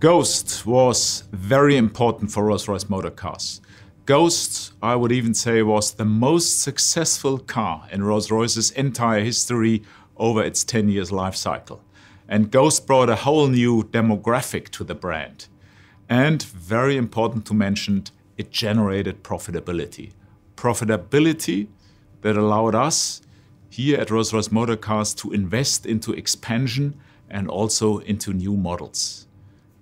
Ghost was very important for Rolls-Royce motor cars. Ghost, I would even say, was the most successful car in Rolls-Royce's entire history over its 10 years life cycle. And Ghost brought a whole new demographic to the brand. And very important to mention, it generated profitability. Profitability that allowed us here at Rolls-Royce Motor Cars to invest into expansion and also into new models.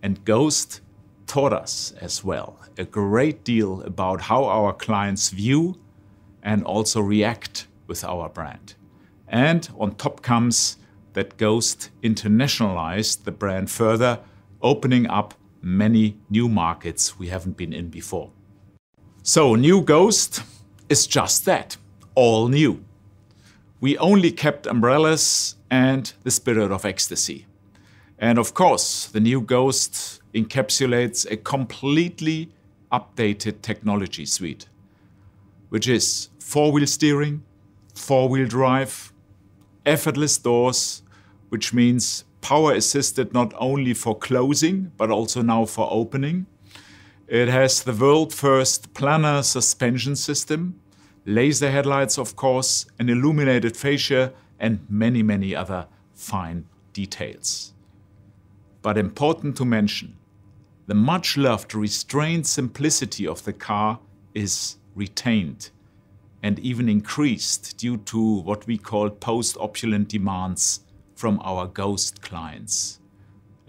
And Ghost taught us as well a great deal about how our clients view and also react with our brand. And on top comes that Ghost internationalized the brand further, opening up many new markets we haven't been in before. So, new Ghost is just that all new. We only kept umbrellas and the spirit of ecstasy. And of course, the new Ghost encapsulates a completely updated technology suite, which is four wheel steering, four wheel drive, effortless doors, which means power assisted not only for closing, but also now for opening. It has the world first planar suspension system, laser headlights, of course, an illuminated fascia, and many, many other fine details but important to mention. The much loved restrained simplicity of the car is retained and even increased due to what we call post opulent demands from our ghost clients.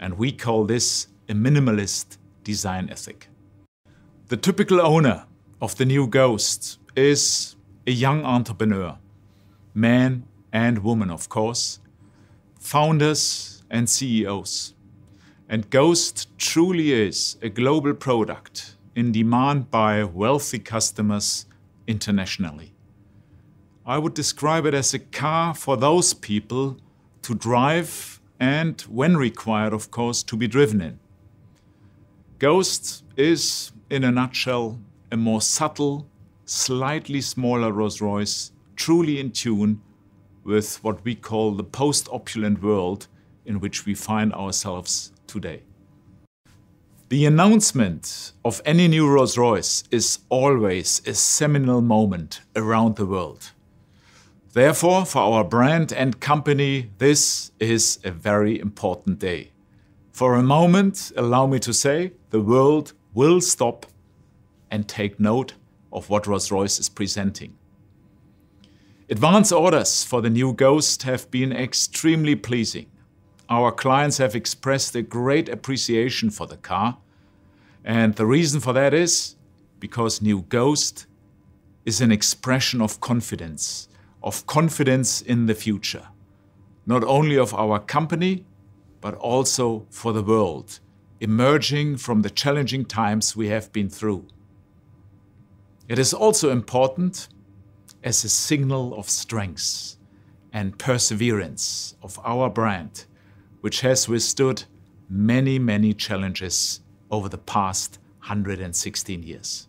And we call this a minimalist design ethic. The typical owner of the new ghost is a young entrepreneur, man and woman, of course, founders and CEOs. And Ghost truly is a global product in demand by wealthy customers internationally. I would describe it as a car for those people to drive and, when required, of course, to be driven in. Ghost is, in a nutshell, a more subtle, slightly smaller Rolls Royce, truly in tune with what we call the post opulent world in which we find ourselves today. The announcement of any new Rolls-Royce is always a seminal moment around the world. Therefore, for our brand and company, this is a very important day. For a moment, allow me to say, the world will stop and take note of what Rolls-Royce is presenting. Advance orders for the new Ghost have been extremely pleasing. Our clients have expressed a great appreciation for the car. And the reason for that is because New Ghost is an expression of confidence, of confidence in the future, not only of our company, but also for the world, emerging from the challenging times we have been through. It is also important as a signal of strength and perseverance of our brand which has withstood many, many challenges over the past 116 years.